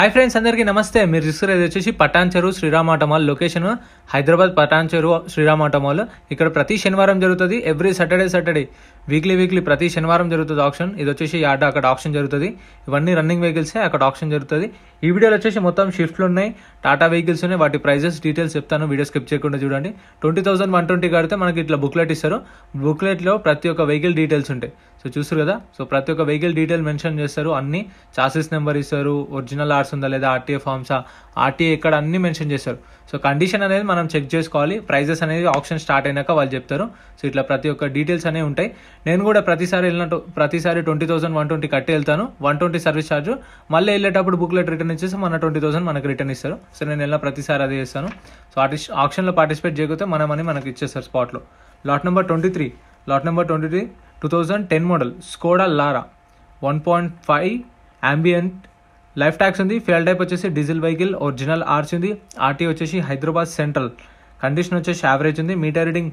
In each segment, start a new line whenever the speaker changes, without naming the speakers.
Hi friends అందరికీ నమస్తే మీరు చూసుకునేది వచ్చేసి పటాన్చెరు శ్రీరామాటమాల్ మాల్ లొకేషన్ హైదరాబాద్ పటాన్చెరు శ్రీరామాటమాల్ మాల్ ఇక్కడ ప్రతి శనివారం జరుగుతుంది every Saturday Saturday weekly weekly ప్రతి శనివారం జరుగుతుంది ఆప్షన్ ఇది వచ్చేసి ఆట అక్కడ ఆప్షన్ జరుగుతుంది ఇవన్నీ రన్నింగ్ వెహికల్సే అక్కడ ఆప్షన్ జరుగుతుంది ఈ వీడియోలో వచ్చేసి మొత్తం షిఫ్ట్లు ఉన్నాయి టాటా వెహికల్స్ ఉన్నాయి వాటి ప్రైజెస్ డీటెయిల్స్ చెప్తాను వీడియో స్కిప్ చేయకుండా చూడండి ట్వంటీ థౌసండ్ వన్ ట్వంటీ కడితే మనకి ఇట్లా బుక్లెట్ ఇస్తారు బుక్లెట్లో ప్రతి ఒక్క వెహికల్ డీటెయిల్స్ ఉంటాయి సో చూస్తారు కదా సో ప్రతి ఒక్క వెహికల్ డీటెయిల్ మెన్షన్ చేస్తారు అన్ని చాసెస్ నెంబర్ ఇస్తారు ఒరిజినల్ ఆర్స్ ఉందా లేదా ఆర్టీఏ ఫామ్సా ఆర్టీఏ ఇక్కడ అన్ని మెన్షన్ చేస్తారు సో కండిషన్ అనేది మనం చెక్ చేసుకోవాలి ప్రైజెస్ అనేది ఆప్షన్ స్టార్ట్ అయినాక వాళ్ళు చెప్తారు సో ఇట్లా ప్రతి ఒక్క డీటెయిల్స్ అనేవి ఉంటాయి నేను కూడా ప్రతిసారి వెళ్ళినట్టు ప్రతిసారి ట్వంటీ థౌసండ్ వన్ ట్వంటీ కట్టి వెళ్తాను వన్ ట్వంటీ సర్వీస్ ఛార్జ్ మళ్ళీ వెళ్ళేటప్పుడు బుక్లెట్ రిటర్న్ ఇచ్చేసి మన ట్వంటీ థౌసండ్ మనకు రిటర్న్ ఇస్తారు సో నేను వెళ్ళిన ప్రతిసారి అదే చేస్తాను సో ఆర్టిస్ ఆప్షన్లో పార్టిసిపేట్ చేయకపోతే మన మనీ మనకి ఇచ్చేస్తారు స్పాట్లో lot number twenty three lot number twenty three two thousand ten model Skoda Laura one point five ambient life tax ఉంది ఫ్యూయల్ టైప్ వచ్చేసి డీజిల్ వెహికల్ ఒరిజినల్ ఆర్చ్ ఉంది ఆర్టీ వచ్చేసి హైదరాబాద్ సెంట్రల్ కండిషన్ వచ్చేసి యావరేజ్ ఉంది meter reading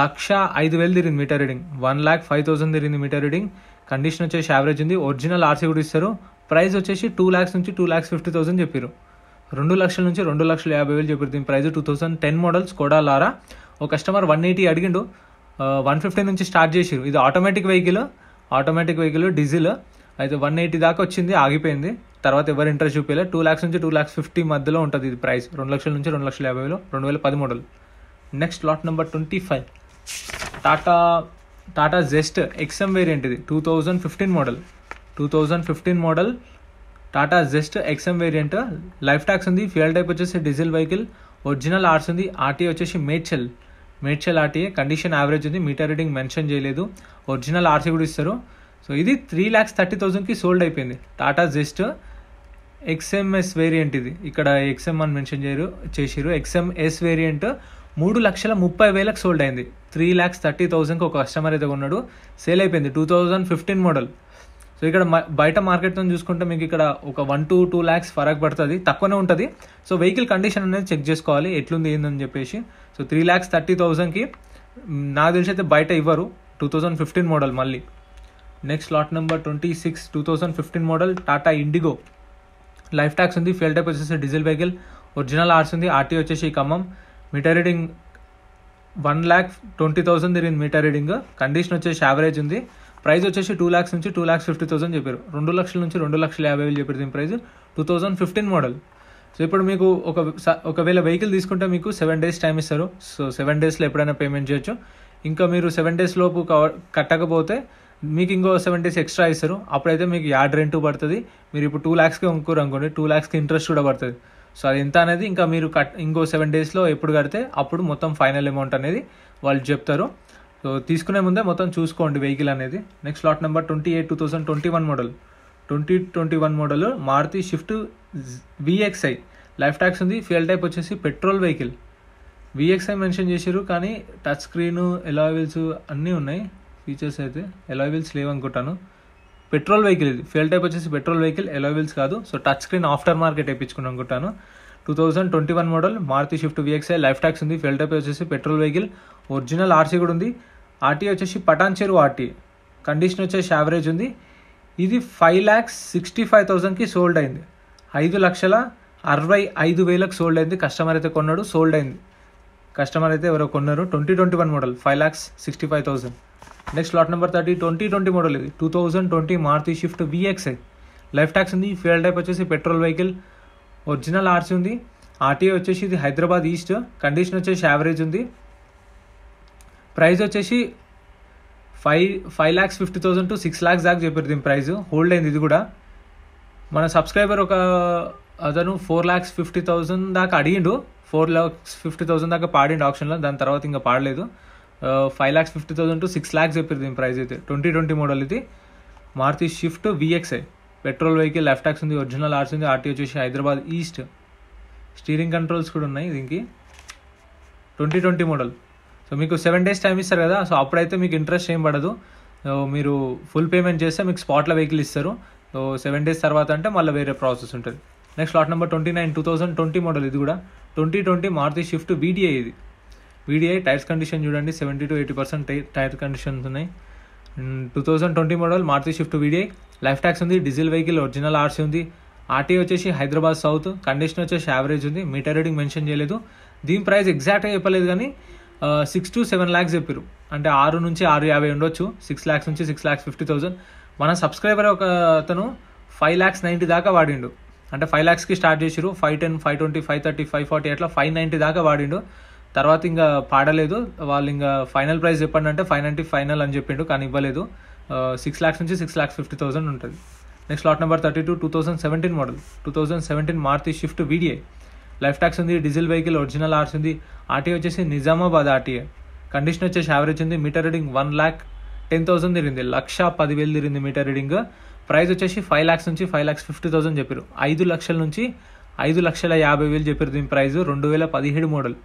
లక్ష ఐదు వేలు తిరిగింది meter reading one lakh five thousand తిరిగింది మీటర్ రీడింగ్ కండిషన్ వచ్చేసి యావరేజ్ ఉంది ఒరిజినల్ ఆర్సీ కూడా ఇస్తారు ప్రైస్ వచ్చేసి టూ ల్యాక్స్ నుంచి టూ ల్యాక్స్ ఫిఫ్టీ థౌసండ్ చెప్పారు రెండు లక్షల నుంచి రెండు లక్షల యాభై వేలు చెప్పారు దీని price two thousand ten models కూడా లారా ఓ కస్టమర్ వన్ ఎయిటీ అడిగిండు వన్ ఫిఫ్టీ నుంచి స్టార్ట్ చేసిరు ఇది automatic vehicle automatic vehicle diesel అయితే వన్ ఎయిటీ దాకా వచ్చింది ఆగిపోయింది తర్వాత ఎవరు ఇంట్రెస్ట్ చూపించలేదు టూ ల్యాక్స్ నుంచి టూ ల్యాక్స్ ఫిఫ్టీ మధ్యలో ఉంటుంది ఇది ప్రైస్ రెండు లక్షల నుంచి రెండు లక్షల యాభైలో రెండు వేల పదమూడులో next lot number twenty five Tata Tata Zest XM variant ఇది two thousand fifteen model two thousand fifteen model Tata Zest XM variant life tax ఉంది ఫ్యూయల్ టైప్ వచ్చేసి డీజిల్ వెహికల్ ఒరిజినల్ ఆర్స్ ఉంది ఆర్టీ వచ్చేసి Medchal Medchal RTA condition average ఉంది meter reading mention చేయలేదు original RC కూడా ఇస్తారు so ఇది త్రీ ల్యాక్స్ థర్టీ థౌసండ్కి సోల్డ్ అయిపోయింది టాటా జెస్ట్ ఎక్స్ఎంఎస్ వేరియంట్ ఇది ఇక్కడ ఎక్స్ఎం అని మెన్షన్ చేయరు చేసిరు ఎక్స్ఎంఎస్ వేరియంట్ మూడు లక్షల ముప్పై వేలకు సోల్డ్ అయింది త్రీ ల్యాక్స్ థర్టీ థౌసండ్కి ఒక కస్టమర్ అయితే ఉన్నాడు సేల్ అయిపోయింది two thousand fifteen model so ఇక్కడ బయట మార్కెట్తో చూసుకుంటే మీకు ఇక్కడ ఒక వన్ టు టూ ల్యాక్స్ ఫరక్ పడుతుంది తక్కువనే ఉంటుంది సో వెహికల్ కండిషన్ అనేది చెక్ చేసుకోవాలి ఎట్లుంది ఏందని చెప్పేసి సో త్రీ ల్యాక్స్ థర్టీ థౌజండ్కి నాకు తెలిసి అయితే బయట ఇవ్వరు టూ థౌజండ్ ఫిఫ్టీన్ మోడల్ మళ్ళీ next lot number twenty six two thousand fifteen model Tata Indigo life tax ఉంది ఫెయిల్ టైప్ వచ్చేసి డీజిల్ వెహికల్ ఒరిజినల్ ఆర్స్ ఉంది ఆర్టీ వచ్చేసి Khammam meter reading one lakh twenty thousand తిరిగింది మీటర్ రీడింగ్ కండిషన్ వచ్చేసి average ఉంది price వచ్చేసి two lakhs నుంచి టూ ల్యాక్స్ ఫిఫ్టీ థౌసండ్ చెప్పారు రెండు లక్షల నుంచి రెండు లక్షల యాభై వేలు చెప్పారు దీని price two thousand fifteen model so ఇప్పుడు మీకు ఒక ఒకవేళ వెహికల్ తీసుకుంటే మీకు సెవెన్ డేస్ టైం ఇస్తారు సో సెవెన్ డేస్లో ఎప్పుడైనా పేమెంట్ చేయొచ్చు ఇంకా మీరు సెవెన్ డేస్ లోపు కట్టకపోతే మీకు ఇంకో సెవెన్ డేస్ ఎక్స్ట్రా ఇస్తారు అప్పుడైతే మీకు యాడ్ రెంట్ పడుతుంది మీరు ఇప్పుడు టూ ల్యాక్స్కి అమ్ముకోరు అనుకోండి టూ ల్యాక్స్కి ఇంట్రెస్ట్ కూడా పడుతుంది సో అది ఎంత అనేది ఇంకా మీరు కట్ ఇంకో సెవెన్ డేస్లో ఎప్పుడు కడితే అప్పుడు మొత్తం ఫైనల్ అమౌంట్ అనేది వాళ్ళు చెప్తారు సో తీసుకునే ముందే మొత్తం చూసుకోండి వెహికల్ అనేది next slot number twenty eight two thousand twenty one model twenty twenty one model Maruti Swift VXI life tax ఉంది ఫ్యూయల్ టైప్ వచ్చేసి పెట్రోల్ వెహికల్ విఎక్స్ఐ మెన్షన్ చేశారు కానీ టచ్ స్క్రీను ఎలాయిల్స్ అన్నీ ఉన్నాయి ఫీచర్స్ అయితే ఎలాయిల్స్ లేవు అనుకుంటాను పెట్రోల్ వెహికల్ ఇది ఫ్యూయల్ టైప్ వచ్చేసి పెట్రోల్ వెహికల్ ఎలాయిల్స్ కాదు so touch screen aftermarket వేయించుకుని అనుకుంటాను two thousand twenty one model Maruti Swift VXI life tax ఉంది ఫ్యూయల్ టైప్ వచ్చేసి పెట్రోల్ వెహికల్ ఒరిజినల్ ఆర్సీ కూడా ఉంది ఆర్టీ వచ్చేసి పటాన్ చెరువు ఆర్టీ కండిషన్ వచ్చేసి యావరేజ్ ఉంది ఇది ఫైవ్ ల్యాక్స్ సిక్స్టీ ఫైవ్ థౌజండ్కి సోల్డ్ అయింది ఐదు లక్షల అరవై ఐదు వేలకు సోల్డ్ అయింది కస్టమర్ అయితే కొన్నాడు సోల్డ్ అయింది కస్టమర్ అయితే ఎవరో కొన్నారు twenty twenty one model five lakhs sixty five thousand next lot number thirty twenty twenty model ఇది two thousand twenty Maruti Swift VXI life tax ఉంది ఫ్యూయల్ టైప్ వచ్చేసి పెట్రోల్ వెహికల్ ఒరిజినల్ ఆర్సీ ఉంది ఆర్టీఏ వచ్చేసి ఇది హైదరాబాద్ ఈస్ట్ కండిషన్ వచ్చేసి average ఉంది price వచ్చేసి five five lakhs fifty thousand to six lakhs దాకా చెప్పారు దీని ప్రైస్ హోల్డ్ అయింది ఇది కూడా మన సబ్స్క్రైబర్ ఒక అతను ఫోర్ ల్యాక్స్ ఫిఫ్టీ థౌజండ్ దాకా అడిగిండు ఫోర్ ల్యాక్స్ ఫిఫ్టీ థౌసండ్ దాకా పాడిండు ఆప్షన్లో దాని తర్వాత ఇంకా పాడలేదు five lakhs fifty thousand to six lakhs చెప్పారు దీని ప్రైస్ అయితే ట్వంటీ ట్వంటీ మోడల్ ఇది Maruti Swift VXI petrol vehicle life tax ఉంది ఒరిజినల్ ఆర్స్ ఉంది ఆర్టీ వచ్చేసి హైదరాబాద్ ఈస్ట్ స్టీరింగ్ కంట్రోల్స్ కూడా ఉన్నాయి దీనికి ట్వంటీ ట్వంటీ మోడల్ సో మీకు సెవెన్ డేస్ టైం ఇస్తారు కదా సో అప్పుడైతే మీకు ఇంట్రెస్ట్ ఏం పడదు మీరు ఫుల్ పేమెంట్ చేస్తే మీకు స్పాట్ల వెహికల్ ఇస్తారు సో సెవెన్ డేస్ తర్వాత అంటే మళ్ళీ వేరే ప్రాసెస్ ఉంటుంది next lot number twenty nine two thousand twenty model ఇది కూడా twenty twenty Maruti Swift VDI ఇది వీడిఐ టైర్స్ కండిషన్ చూడండి seventy to eighty percent tyre conditions ఉన్నాయి two thousand twenty model Maruti Swift VDI life tax ఉంది diesel vehicle original RC ఉంది RT వచ్చేసి Hyderabad south condition వచ్చేసి average ఉంది మీటర్ రీడింగ్ మెన్షన్ చేయలేదు దీని ప్రైస్ ఎగ్జాక్ట్గా చెప్పలేదు కానీ సిక్స్ టు సెవెన్ ల్యాక్స్ చెప్పారు అంటే ఆరు నుంచి ఆరు యాభై ఉండొచ్చు సిక్స్ ల్యాక్స్ నుంచి సిక్స్ ల్యాక్స్ ఫిఫ్టీ థౌసండ్ మన సబ్స్క్రైబర్ ఒక అతను ఫైవ్ ల్యాక్స్ నైంటీ దాకా వాడిండు అంటే ఫైవ్ ల్యాక్స్కి స్టార్ట్ చేసిరు five ten five twenty five thirty five forty అట్లా ఫైవ్ నైంటీ దాకా వాడిండు తర్వాత ఇంకా పాడలేదు వాళ్ళు ఇంకా ఫైనల్ ప్రైస్ చెప్పండి అంటే ఫైవ్ నైంటీ ఫైనల్ అని చెప్పిండు కానీ ఇవ్వలేదు సిక్స్ ల్యాక్స్ నుంచి సిక్స్ ల్యాక్స్ ఫిఫ్టీ థౌసండ్ ఉంటుంది next lot number thirty two two thousand seventeen model two thousand seventeen Maruti Swift VDI life tax ఉంది డీజిల్ వెహికల్ ఒరిజినల్ ఆర్స్ ఉంది ఆర్టీఏ వచ్చేసి నిజామాబాద్ ఆర్టీఏ కండిషన్ వచ్చేసి యావరేజ్ ఉంది meter reading one lakh ten thousand తిరిగింది లక్ష పదివేలు తిరిగింది మీటర్ రీడింగ్ ప్రైస్ వచ్చేసి ఫైవ్ ల్యాక్స్ నుంచి ఫైవ్ ల్యాక్స్ ఫిఫ్టీ థౌసండ్ చెప్పారు ఐదు లక్షల నుంచి ఐదు లక్షల యాభై వేలు చెప్పారు దీని ప్రైస్ రెండు వేల పదిహేడు మోడల్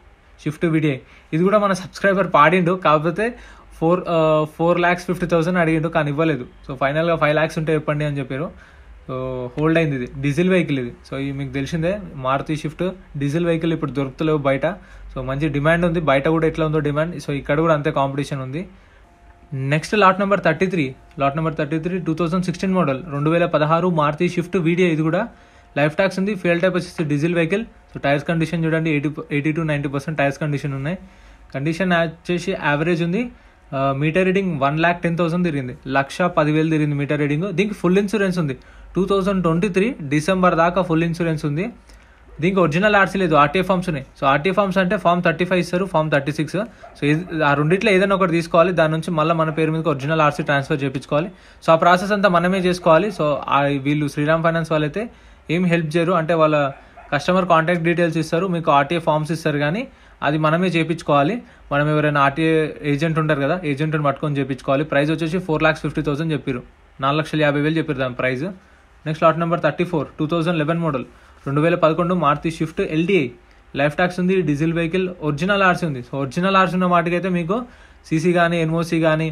షిఫ్ట్ వీడియో ఇది కూడా మన సబ్స్క్రైబర్ పాడిండు కాకపోతే four four lakhs fifty thousand అడిగిండు కానీ ఇవ్వలేదు సో ఫైనల్గా ఫైవ్ ల్యాక్స్ ఉంటే చెప్పండి అని చెప్పారు సో హోల్డ్ అయింది ఇది డీజిల్ వెహికల్ ఇది సో ఇది మీకు తెలిసిందే మారుతి షిఫ్ట్ డీజిల్ వెహికల్ ఇప్పుడు దొరుకుతలేవు బయట సో మంచి డిమాండ్ ఉంది బయట కూడా ఎట్లా ఉందో డిమాండ్ సో ఇక్కడ కూడా అంతే కాంపిటీషన్ ఉంది next lot number thirty three lot number thirty three two thousand sixteen model రెండు వేల పదహారు మారుతి షిఫ్ట్ వీడియో ఇది కూడా లైఫ్ ట్యాక్స్ ఉంది ఫేల్ టైప్ వచ్చేసి diesel vehicle so tyres condition చూడండి eighty eighty to ninety percent tyres condition ఉన్నాయి condition వచ్చేసి యావరేజ్ ఉంది meter reading one lakh ten thousand తిరిగింది లక్ష పదివేలు తిరిగింది మీటర్ రీడింగ్ దీనికి ఫుల్ ఇన్సూరెన్స్ ఉంది two thousand twenty three December దాకా ఫుల్ ఇన్సూరెన్స్ ఉంది దీనికి ఒరిజినల్ ఆర్సీ లేదు ఆర్టీఏ ఫామ్స్ ఉన్నాయి సో ఆర్టీఏ ఫామ్స్ అంటే ఫామ్ థర్టీ ఫైవ్ ఇస్తారు ఫామ్ థర్టీ సిక్స్ సో ఆ రెండిట్లో ఏదైనా ఒకటి తీసుకోవాలి దాని నుంచి మళ్ళీ మన పేరు మీద ఒరిజినల్ ఆర్సీ ట్రాన్స్ఫర్ చేయించుకోవాలి సో ఆ ప్రాసెస్ అంతా మనమే చేసుకోవాలి సో వీళ్ళు శ్రీరామ్ ఫైనాన్స్ వాళ్ళైతే ఏం హెల్ప్ చేయరు అంటే వాళ్ళ కస్టమర్ కాంటాక్ట్ డీటెయిల్స్ ఇస్తారు మీకు ఆర్టీఏ ఫామ్స్ ఇస్తారు కానీ అది మనమే చేయించుకోవాలి మనం ఎవరైనా ఆర్టీఏ ఏజెంట్ ఉంటారు కదా ఏజెంట్ని పట్టుకొని చేయించుకోవాలి ప్రైస్ వచ్చేసి ఫోర్ ల్యాక్స్ ఫిఫ్టీ థౌసండ్ చెప్పారు నాలుగు లక్షల యాభై వేలు చెప్పారు దాని price next lot number thirty four two thousand eleven model రెండు వేల పదకొండు Maruti Swift LDI life tax ఉంది డీజిల్ వెహికల్ ఒరిజినల్ ఆర్సీ ఉంది సో ఒరిజినల్ ఆర్సీ ఉన్న వాటికైతే మీకు సీసీ కానీ ఎన్ఓసీ కానీ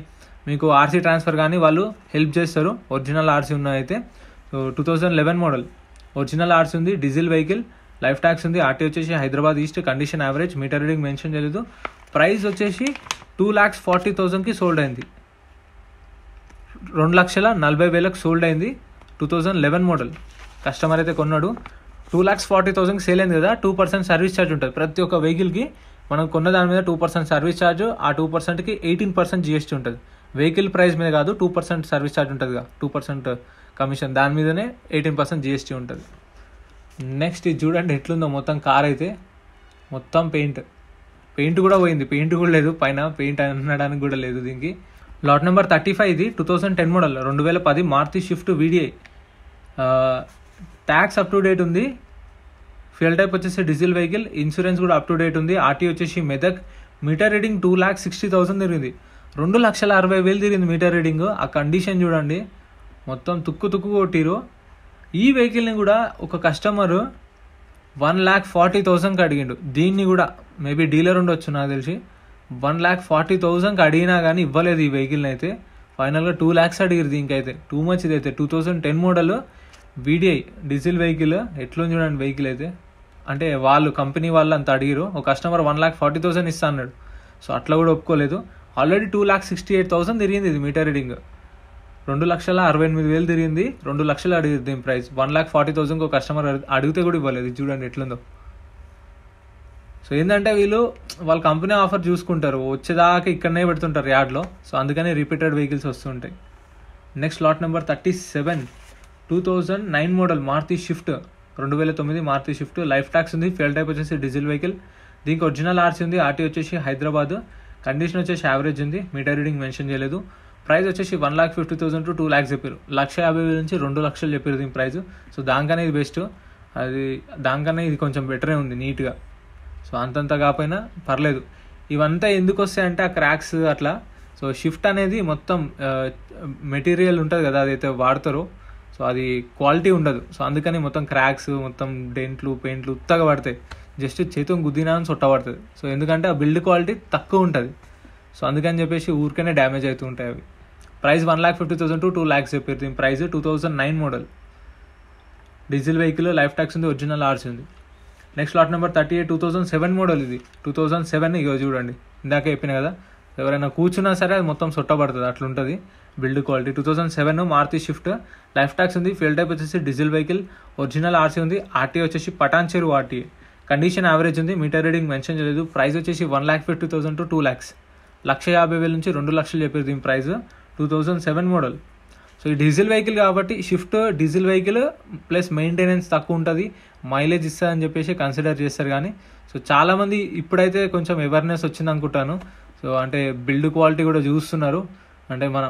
మీకు ఆర్సీ ట్రాన్స్ఫర్ కానీ వాళ్ళు హెల్ప్ చేస్తారు ఒరిజినల్ ఆర్సీ ఉన్నదైతే so two thousand eleven model original RC ఉంది డీజిల్ వెహికల్ లైఫ్ ట్యాక్స్ ఉంది ఆర్టీ వచ్చేసి Hyderabad east condition average meter reading mention చేయలేదు ప్రైస్ వచ్చేసి టూ ల్యాక్స్ ఫార్టీ థౌజండ్కి సోల్డ్ అయింది రెండు లక్షల నలభై వేలకు సోల్డ్ అయింది two thousand eleven model customer అయితే కొన్నాడు టూ ల్యాక్స్ ఫార్టీ థౌసండ్కి సేల్ అయింది కదా టూ పర్సెంట్ సర్వీస్ ఛార్జ్ ఉంటుంది ప్రతి ఒక్క వెహికల్కి మనం కొన్న దాని మీద టూ పర్సెంట్ సర్వీస్ ఛార్జ్ ఆ టూ పర్సెంట్కి ఎయిటీన్ పర్సెంట్ జిఎస్టీ ఉంటుంది వెహికల్ ప్రైస్ మీద కాదు టూ పర్సెంట్ సర్వీస్ ఛార్జ్ ఉంటుంది కదా టూ పర్సెంట్ కమిషన్ దాని మీదనే ఎయిటీన్ పర్సెంట్ జిఎస్టీ ఉంటుంది నెక్స్ట్ ఇది చూడండి ఎట్లుందో మొత్తం కార్ అయితే మొత్తం పెయింట్ పెయింట్ కూడా పోయింది పెయింట్ కూడా లేదు పైన పెయింట్ అనడానికి కూడా లేదు దీనికి లాట్ నెంబర్ థర్టీ ఫైవ్ ఇది టూ థౌసండ్ టెన్ మోడల్ రెండు వేల పది Maruti Swift VDI tax up to date ఉంది ఫ్యూల్ టైప్ వచ్చేసి డీజిల్ వెహికల్ ఇన్సూరెన్స్ కూడా అప్ టు డేట్ ఉంది ఆర్టీ వచ్చేసి Medak meter reading two lakh sixty thousand తిరిగింది రెండు లక్షల అరవై వేలు తిరిగింది మీటర్ రీడింగ్ ఆ కండిషన్ చూడండి మొత్తం తుక్కు తుక్కు కొట్టిరు ఈ వెహికల్ని కూడా ఒక కస్టమరు వన్ ల్యాక్ ఫార్టీ థౌసండ్కి అడిగిండు దీన్ని కూడా మేబీ డీలర్ ఉండొచ్చు నాకు తెలిసి వన్ ల్యాక్ ఫార్టీ థౌసండ్కి అడిగినా కానీ ఇవ్వలేదు ఈ వెహికల్ని అయితే ఫైనల్గా టూ ల్యాక్స్ అడిగిరు దీనికైతే టూ మచ్ ఇదైతే two thousand ten model VDI diesel vehicle ఎట్లా చూడండి వెహికల్ అయితే అంటే వాళ్ళు కంపెనీ వాళ్ళు అంత అడిగారు ఒక customer one lakh forty thousand ఇస్తా అన్నాడు సో అట్లా కూడా ఒప్పుకోలేదు already two lakh sixty eight thousand తిరిగింది ఇది మీటర్ రీడింగ్ రెండు లక్షల అరవై ఎనిమిది వేలు తిరిగింది రెండు లక్షలు అడిగింది దీని ప్రైస్ వన్ ల్యాక్ ఫార్టీ థౌసండ్కి ఒక కస్టమర్ అడిగితే కూడా ఇవ్వలేదు చూడండి ఎట్లుందో సో ఏంటంటే వీళ్ళు వాళ్ళ కంపెనీ ఆఫర్ చూసుకుంటారు వచ్చేదాకా ఇక్కడనే పెడుతుంటారు యార్డ్లో సో అందుకని రిపీటెడ్ వెహికల్స్ వస్తుంటాయి next lot number thirty seven two thousand nine model Maruti Swift రెండు వేల తొమ్మిది మారుతి షిఫ్ట్ లైఫ్ ట్యాక్స్ ఉంది ఫ్యూల్ టైప్ వచ్చేసి డీజిల్ వెహికల్ దీనికి ఒరిజినల్ ఆర్సీ ఉంది ఆర్టీ వచ్చేసి హైదరాబాద్ కండిషన్ వచ్చేసి యావరేజ్ ఉంది మీటర్ రీడింగ్ మెన్షన్ చేయలేదు ప్రైస్ వచ్చేసి one lakh fifty thousand to two lakhs చెప్పారు లక్ష యాభై వేల నుంచి రెండు లక్షలు చెప్పారు దీని ప్రైస్ సో దానికనే ఇది బెస్ట్ అది దానికన్నా ఇది కొంచెం బెటరే ఉంది నీట్గా సో అంతంత కాకపోయినా పర్లేదు ఇవంతా ఎందుకు వస్తాయంటే ఆ క్రాక్స్ అట్లా సో షిఫ్ట్ అనేది మొత్తం మెటీరియల్ ఉంటుంది కదా అదైతే వాడతారో సో అది క్వాలిటీ ఉండదు సో అందుకని మొత్తం క్రాక్స్ మొత్తం డెంట్లు పెయింట్లు ఉత్తగా పడతాయి జస్ట్ చేతితో గుద్దినా అని సొట్ట పడుతుంది సో ఎందుకంటే ఆ బిల్డ్ క్వాలిటీ తక్కువ ఉంటుంది సో అందుకని చెప్పేసి ఊరికనే డ్యామేజ్ అవుతూ ఉంటాయి అవి price one lakh fifty thousand to two lakhs చెప్పారు దీని price two thousand nine model diesel vehicle life tax ఉంది ఒరిజినల్ ఆర్స్ ఉంది next lot number thirty eight two thousand seven model ఇది టూ థౌసండ్ సెవెన్ ఇక చూడండి ఇందాక చెప్పిన కదా ఎవరైనా కూర్చున్నా సరే అది మొత్తం సొట్టబడుతుంది అట్లుంటుంది build quality two thousand seven Maruti Swift life tax ఉంది ఫ్యూల్ టైప్ వచ్చేసి డీజిల్ వెహికల్ ఒరిజినల్ ఆర్సీ ఉంది ఆర్టీ వచ్చేసి Patancheru RT condition average ఉంది మీటర్ రీడింగ్ మెన్షన్ చేయలేదు ప్రైస్ వచ్చేసి one lakh fifty thousand to two lakhs లక్ష యాభై వేల నుంచి రెండు లక్షలు చెప్పారు దీని price two thousand seven model so ఈ డీజిల్ వెహికల్ కాబట్టి Swift diesel vehicle plus maintenance తక్కువ ఉంటుంది మైలేజ్ ఇస్తుందని చెప్పేసి కన్సిడర్ చేస్తారు కానీ సో చాలామంది ఇప్పుడైతే కొంచెం అవేర్నెస్ వచ్చింది అనుకుంటాను సో అంటే బిల్డ్ క్వాలిటీ కూడా చూస్తున్నారు అంటే మన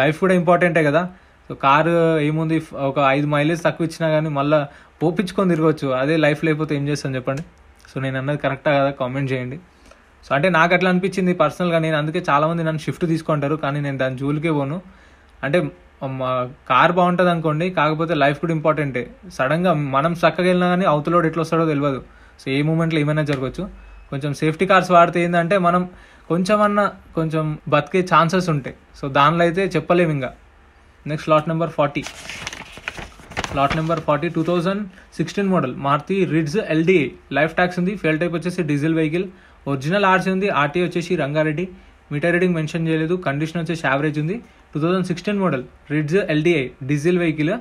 లైఫ్ కూడా ఇంపార్టెంటే కదా సో కారు ఏముంది ఒక ఐదు మైలేజ్ తక్కువ ఇచ్చినా కానీ మళ్ళీ పోపించుకొని తిరగవచ్చు అదే లైఫ్ లేకపోతే ఏం చేస్తాను చెప్పండి సో నేను అన్నది కరెక్టా కదా కామెంట్ చేయండి సో అంటే నాకు అట్లా అనిపించింది పర్సనల్గా నేను అందుకే చాలామంది నన్ను షిఫ్ట్ తీసుకుంటారు కానీ నేను దాని జూలికే పోను అంటే కార్ బాగుంటుంది అనుకోండి కాకపోతే లైఫ్ కూడా ఇంపార్టెంటే సడన్గా మనం చక్కగా వెళ్ళినా కానీ అవతలోడు ఎట్లా వస్తాడో తెలియదు సో ఏ మూమెంట్లో ఏమైనా జరగవచ్చు కొంచెం సేఫ్టీ కార్స్ వాడితే ఏంటంటే మనం కొంచెమన్నా కొంచెం బతికే ఛాన్సెస్ ఉంటాయి సో దానిలో అయితే చెప్పలేము ఇంకా next lot number forty lot number forty two thousand sixteen model Maruti Ritz LDI life tax ఉంది ఫెయిల్ టైప్ వచ్చేసి డీజిల్ వెహికల్ ఒరిజినల్ ఆర్సీ ఉంది ఆర్టీ వచ్చేసి రంగారెడ్డి మీటర్ రీడింగ్ మెన్షన్ చేయలేదు కండిషన్ వచ్చేసి యావరేజ్ ఉంది two thousand sixteen model Ritz LDI diesel vehicle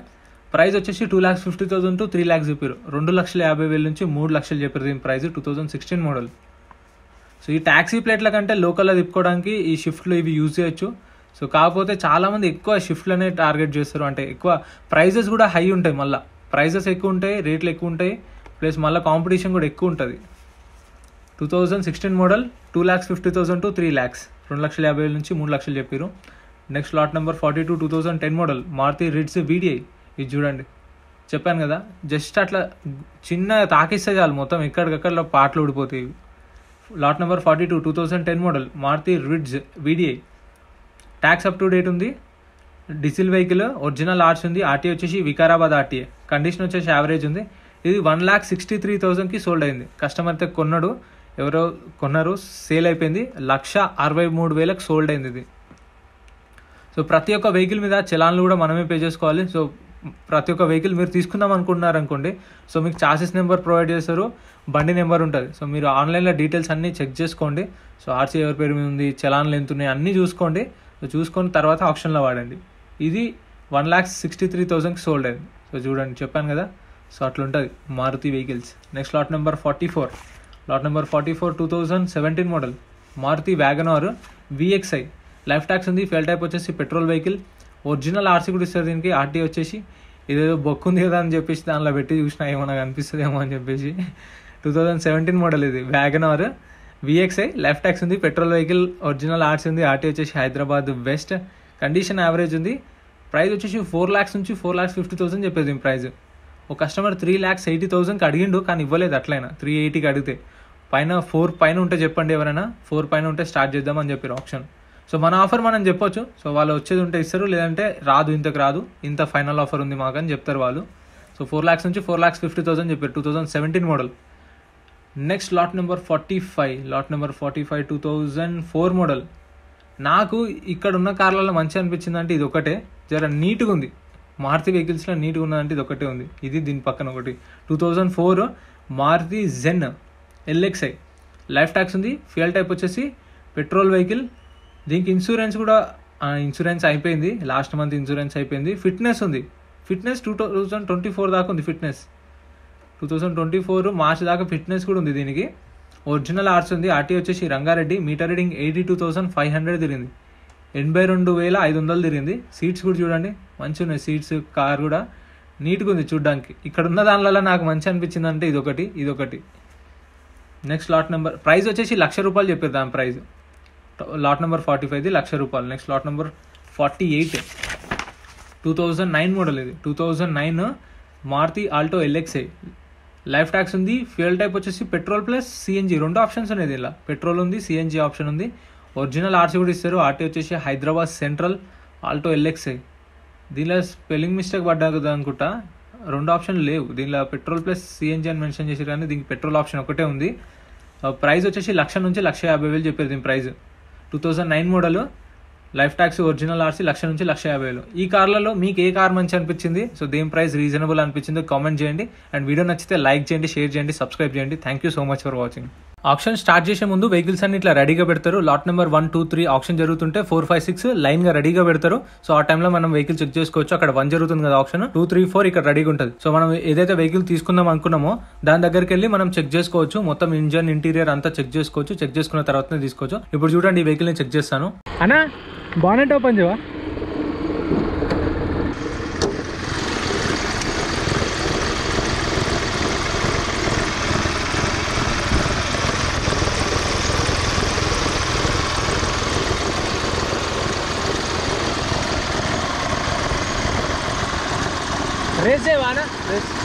price వచ్చేసి two lakhs fifty thousand to three lakhs చెప్పారు రెండు లక్షల యాభై వేల నుంచి మూడు లక్షలు చెప్పారు దీని price two thousand sixteen model so ఈ ట్యాక్సీ ప్లేట్ల కంటే లోకల్లో తిప్పుకోవడానికి ఈ షిఫ్ట్లు ఇవి యూజ్ చేయొచ్చు సో కాకపోతే చాలామంది ఎక్కువ షిఫ్ట్లనే టార్గెట్ చేస్తారు అంటే ఎక్కువ ప్రైజెస్ కూడా హై ఉంటాయి మళ్ళీ ప్రైజెస్ ఎక్కువ ఉంటాయి రేట్లు ఎక్కువ ఉంటాయి ప్లస్ మళ్ళీ కాంపిటీషన్ కూడా ఎక్కువ ఉంటుంది two thousand sixteen model two lakhs fifty thousand to three lakhs రెండు లక్షల యాభై వేల నుంచి మూడు లక్షలు చెప్పారు next lot number forty two two thousand ten model Maruti Ritz VDI ఇది చూడండి చెప్పాను కదా జస్ట్ అట్లా చిన్న తాకిస్తే చాలు మొత్తం ఎక్కడికక్కడ పాటలు ఊడిపోతాయి lot number forty two two thousand ten model Maruti Ritz VDI tax up to date ఉంది డీజిల్ వెహికల్ ఒరిజినల్ ఆర్ట్స్ ఉంది ఆర్టీఏ వచ్చేసి వికారాబాద్ ఆర్టీఏ కండిషన్ వచ్చేసి యావరేజ్ ఉంది ఇది వన్ ల్యాక్ సిక్స్టీ త్రీ థౌజండ్కి సోల్డ్ అయింది కస్టమర్ అయితే కొన్నాడు ఎవరో కొన్నారు సేల్ అయిపోయింది లక్ష అరవై మూడు వేలకు సోల్డ్ అయింది ఇది సో ప్రతి ఒక్క వెహికల్ మీద చలాన్లు కూడా మనమే పే చేసుకోవాలి సో ప్రతి ఒక్క వెహికల్ మీరు తీసుకుందాం అనుకుంటున్నారు అనుకోండి సో మీకు చాసెస్ నెంబర్ ప్రొవైడ్ చేస్తారు బండి నెంబర్ ఉంటుంది సో మీరు ఆన్లైన్లో డీటెయిల్స్ అన్నీ చెక్ చేసుకోండి సో ఆర్సీ ఎవరి పేరు మీద ఉంది చలాన్లు ఎంత ఉన్నాయి అన్నీ చూసుకోండి సో చూసుకొని తర్వాత ఆప్షన్లో వాడండి ఇది వన్ ల్యాక్ సిక్స్టీ త్రీ థౌజండ్కి సోల్డ్ అయింది సో చూడండి చెప్పాను కదా సో అట్లుంటుంది Maruti vehicles next lot number forty four lot number forty four two thousand seventeen model Maruti Wagon R VXI life tax ఉంది ఫెల్ టైప్ వచ్చేసి పెట్రోల్ వెహికల్ ఒరిజినల్ ఆర్సీ కూడా ఇస్తారు దీనికి ఆర్టీ వచ్చేసి ఇదేదో బొక్కు ఉంది కదా అని చెప్పేసి దానిలో పెట్టి చూసినా ఏమన్నా కనిపిస్తుందేమో అని చెప్పేసి టూ థౌజండ్ సెవెంటీన్ మోడల్ ఇది Wagon R VXI life tax ఉంది పెట్రోల్ వెహికల్ ఒరిజినల్ ఆర్ట్స్ ఉంది ఆర్టీ వచ్చేసి హైదరాబాద్ బెస్ట్ కండిషన్ యావరేజ్ ఉంది ప్రైస్ వచ్చేసి ఫోర్ ల్యాక్స్ నుంచి ఫోర్ ల్యాక్స్ ఫిఫ్టీ థౌసండ్ చెప్పేది దీని ప్రైస్ ఒక కస్టమర్ త్రీ ల్యాక్స్ ఎయిటీ థౌసండ్కి అడిగిండు కానీ ఇవ్వలేదు అట్లయినా త్రీ ఎయిటీకి అడిగితే పైన ఫోర్ పైన ఉంటే చెప్పండి ఎవరైనా ఫోర్ పైన ఉంటే స్టార్ట్ చేద్దామని చెప్పారు ఆప్షన్ సో మన ఆఫర్ మనం చెప్పొచ్చు సో వాళ్ళు వచ్చేది ఉంటే ఇస్తారు లేదంటే రాదు ఇంతకు రాదు ఇంత ఫైనల్ ఆఫర్ ఉంది మాకు అని చెప్తారు వాళ్ళు సో ఫోర్ ల్యాక్స్ నుంచి ఫోర్ ల్యాక్స్ ఫిఫ్టీ థౌసండ్ చెప్పారు two thousand seventeen model next lot number forty five lot number forty five two thousand four model నాకు ఇక్కడ ఉన్న కార్లలో మంచి అనిపించింది అంటే ఇది ఒకటే జర నీట్గా ఉంది మారుతి వెహికల్స్లో నీట్గా ఉన్నదంటే ఇది ఒకటే ఉంది ఇది దీని పక్కన ఒకటి two thousand four Maruti Zen LXI life tax ఉంది ఫ్యూయల్ టైప్ వచ్చేసి పెట్రోల్ వెహికల్ దీనికి ఇన్సూరెన్స్ కూడా ఇన్సూరెన్స్ అయిపోయింది లాస్ట్ మంత్ ఇన్సూరెన్స్ అయిపోయింది ఫిట్నెస్ ఉంది fitness two thousand twenty four దాకా ఉంది fitness two thousand twenty four March దాకా ఫిట్నెస్ కూడా ఉంది దీనికి ఒరిజినల్ ఆర్ట్స్ ఉంది ఆర్టీ వచ్చేసి Rangareddy meter reading eighty two thousand five hundred తిరిగింది ఎనభై రెండు వేల ఐదు వందలు తిరిగింది సీట్స్ కూడా చూడండి మంచిగా ఉన్నాయి సీట్స్ కార్ కూడా నీట్గా ఉంది చూడడానికి ఇక్కడ ఉన్న దానిలలో నాకు మంచి అనిపించింది అంటే ఇదొకటి ఇదొకటి నెక్స్ట్ లాట్ నెంబర్ ప్రైస్ వచ్చేసి లక్ష రూపాయలు చెప్పారు దాని ప్రైస్ లాట్ నెంబర్ ఫార్టీ ఫైవ్ది లక్ష రూపాయలు next lot number forty eight two thousand nine model ఇది two thousand nine Maruti Alto LXI life tax ఉంది ఫ్యూయల్ టైప్ వచ్చేసి పెట్రోల్ ప్లస్ సిఎన్జి రెండు ఆప్షన్స్ ఉన్నాయి ఇలా పెట్రోల్ ఉంది సిఎన్జి ఆప్షన్ ఉంది ఒరిజినల్ ఆర్సీ కూడా ఇస్తారు ఆర్టీ వచ్చేసి హైదరాబాద్ సెంట్రల్ ఆల్టో ఎల్ఎక్స్ఐ దీనిలో స్పెల్లింగ్ మిస్టేక్ పడ్డా కదా అనుకుంటా రెండు ఆప్షన్ లేవు దీనిలో పెట్రోల్ ప్లస్ సిఎన్జి అని మెన్షన్ చేశారు కానీ దీనికి పెట్రోల్ ఆప్షన్ ఒకటే ఉంది ప్రైస్ uh, వచ్చేసి లక్ష నుంచి లక్ష యాభై వేలు చెప్పారు దీని price two thousand nine model life tax original RC లక్ష నుంచి లక్ష యాభై వేలు ఈ కార్లలో మీకు ఏ కార్ మంచి అనిపించింది సో దేని ప్రైస్ రీజనబుల్ అనిపించిందో కామెంట్ చేయండి అండ్ వీడియో నచ్చితే లైక్ చేయండి షేర్ చేయండి సబ్స్క్రైబ్ చేయండి thank you so much for watching option start చేసే ముందు వెహికల్స్ అన్ని ఇట్లా రెడీగా పెడతారు lot number one two three option జరుగుతుంటే ఫోర్ ఫైవ్ సిక్స్ లైన్ గా రెడీగా పెడతారు సో ఆ టైంలో మనం వెహికల్ చెక్ చేసుకోవచ్చు అక్కడ వన్ జరుగుతుంది కదా ఆప్షన్ టూ త్రీ ఫోర్ ఇక్కడ రెడీగా ఉంటుంది సో మనం ఏదైతే వెహికల్ తీసుకుందాం అనుకున్నామో దాని దగ్గరికి వెళ్ళి మనం చెక్ చేసుకోవచ్చు మొత్తం ఇంజన్ ఇంటీరియర్ అంతా చెక్ చేసుకోవచ్చు చెక్ చేసుకున్న తర్వాతనే తీసుకోవచ్చు ఇప్పుడు చూడండి ఈ వెహికల్ ని చెక్ చేస్తాను అన్నా బానెట్ ఓపెన్ చేయవా Tres van a?